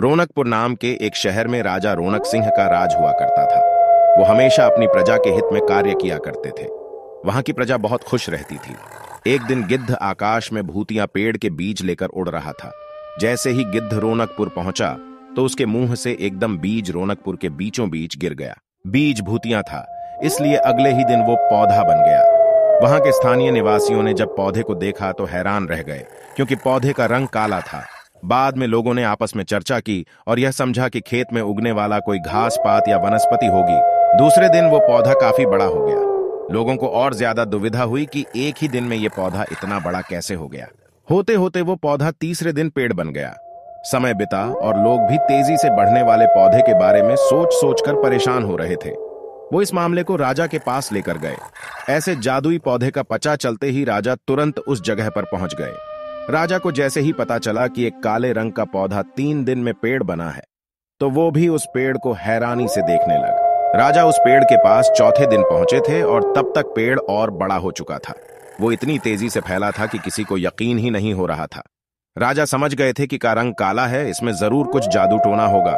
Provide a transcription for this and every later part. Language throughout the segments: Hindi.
रोनकपुर नाम के एक शहर में राजा रोनक सिंह का राज हुआ करता था वो हमेशा अपनी प्रजा के हित में कार्य किया करते थे वहां की प्रजा बहुत खुश रहती थी एक दिन गिद्ध आकाश में भूतिया पेड़ के बीज लेकर उड़ रहा था जैसे ही गिद्ध रोनकपुर पहुंचा तो उसके मुंह से एकदम बीज रोनकपुर के बीचों बीच गिर गया बीज भूतिया था इसलिए अगले ही दिन वो पौधा बन गया वहां के स्थानीय निवासियों ने जब पौधे को देखा तो हैरान रह गए क्योंकि पौधे का रंग काला था बाद में लोगों ने आपस में चर्चा की और यह समझा कि खेत में उगने वाला कोई घास पात या वनस्पति होगी दूसरे दिन वो पौधा काफी बड़ा हो गया लोगों को और ज्यादा दुविधा हुई कि एक ही दिन में ये पौधा इतना बड़ा कैसे हो गया होते होते वो पौधा तीसरे दिन पेड़ बन गया समय बिता और लोग भी तेजी से बढ़ने वाले पौधे के बारे में सोच सोच कर परेशान हो रहे थे वो इस मामले को राजा के पास लेकर गए ऐसे जादुई पौधे का पचा चलते ही राजा तुरंत उस जगह पर पहुंच गए राजा को जैसे ही पता चला कि एक काले रंग का पौधा तीन दिन में पेड़ बना है तो वो भी उस पेड़ को हैरानी से देखने लगा राजा उस पेड़ के पास चौथे दिन पहुंचे थे और तब तक पेड़ और बड़ा हो चुका था वो इतनी तेजी से फैला था कि किसी को यकीन ही नहीं हो रहा था राजा समझ गए थे कि का रंग काला है इसमें जरूर कुछ जादू टोना होगा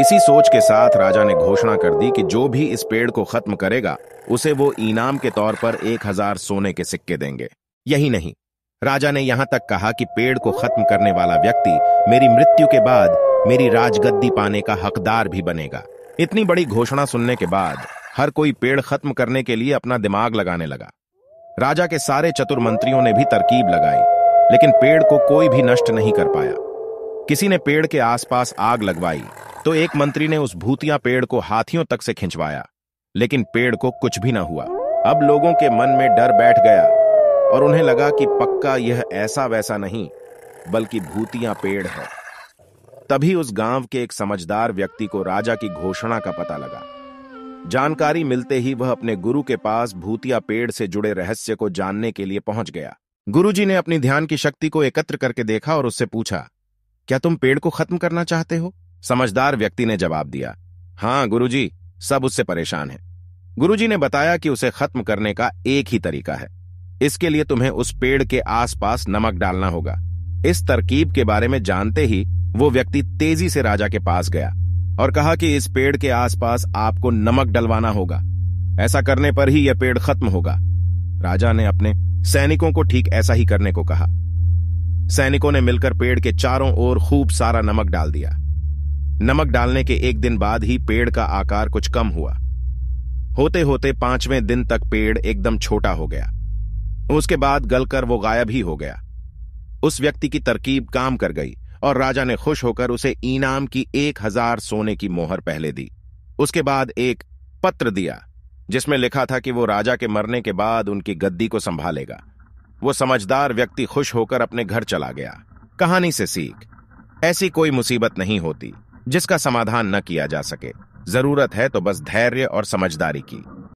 इसी सोच के साथ राजा ने घोषणा कर दी कि जो भी इस पेड़ को खत्म करेगा उसे वो इनाम के तौर पर एक हजार सोने के सिक्के देंगे यही नहीं राजा ने यहां तक कहा कि पेड़ को खत्म करने वाला व्यक्ति मेरी मृत्यु के बाद मेरी राजगद्दी पाने का हकदार भी बनेगा इतनी बड़ी घोषणा सुनने के बाद हर कोई पेड़ खत्म करने के लिए अपना दिमाग लगाने लगा राजा के सारे चतुर मंत्रियों ने भी तरकीब लगाई लेकिन पेड़ को कोई भी नष्ट नहीं कर पाया किसी ने पेड़ के आसपास आग लगवाई तो एक मंत्री ने उस भूतिया पेड़ को हाथियों तक से खिंचवाया लेकिन पेड़ को कुछ भी ना हुआ अब लोगों के मन में डर बैठ गया और उन्हें लगा कि पक्का यह ऐसा वैसा नहीं बल्कि भूतिया पेड़ है तभी उस गांव के एक समझदार व्यक्ति को राजा की घोषणा का पता लगा जानकारी मिलते ही वह अपने गुरु के पास भूतिया पेड़ से जुड़े रहस्य को जानने के लिए पहुंच गया गुरुजी ने अपनी ध्यान की शक्ति को एकत्र करके देखा और उससे पूछा क्या तुम पेड़ को खत्म करना चाहते हो समझदार व्यक्ति ने जवाब दिया हाँ गुरुजी सब उससे परेशान है गुरुजी ने बताया कि उसे खत्म करने का एक ही तरीका है इसके लिए तुम्हें उस पेड़ के आसपास नमक डालना होगा इस तरकीब के बारे में जानते ही वो व्यक्ति तेजी से राजा के पास गया और कहा कि इस पेड़ के आसपास आपको नमक डलवाना होगा ऐसा करने पर ही यह पेड़ खत्म होगा राजा ने अपने सैनिकों को ठीक ऐसा ही करने को कहा सैनिकों ने मिलकर पेड़ के चारों ओर खूब सारा नमक डाल दिया नमक डालने के एक दिन बाद ही पेड़ का आकार कुछ कम हुआ होते होते पांचवें दिन तक पेड़ एकदम छोटा हो गया उसके बाद गलकर वो गायब ही हो गया उस व्यक्ति की तरकीब काम कर गई और राजा ने खुश होकर उसे इनाम की एक हजार सोने की मोहर पहले दी उसके बाद एक पत्र दिया जिसमें लिखा था कि वो राजा के मरने के बाद उनकी गद्दी को संभालेगा वो समझदार व्यक्ति खुश होकर अपने घर चला गया कहानी से सीख ऐसी कोई मुसीबत नहीं होती जिसका समाधान न किया जा सके जरूरत है तो बस धैर्य और समझदारी की